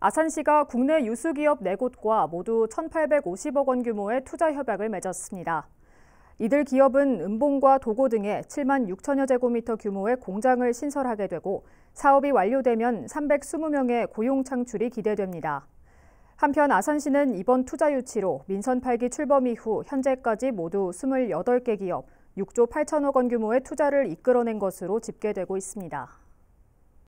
아산시가 국내 유수기업 4곳과 모두 1,850억 원 규모의 투자 협약을 맺었습니다. 이들 기업은 은봉과 도고 등에 7만 6천여 제곱미터 규모의 공장을 신설하게 되고 사업이 완료되면 320명의 고용 창출이 기대됩니다. 한편 아산시는 이번 투자 유치로 민선 8기 출범 이후 현재까지 모두 28개 기업 6조 8천억 원 규모의 투자를 이끌어낸 것으로 집계되고 있습니다.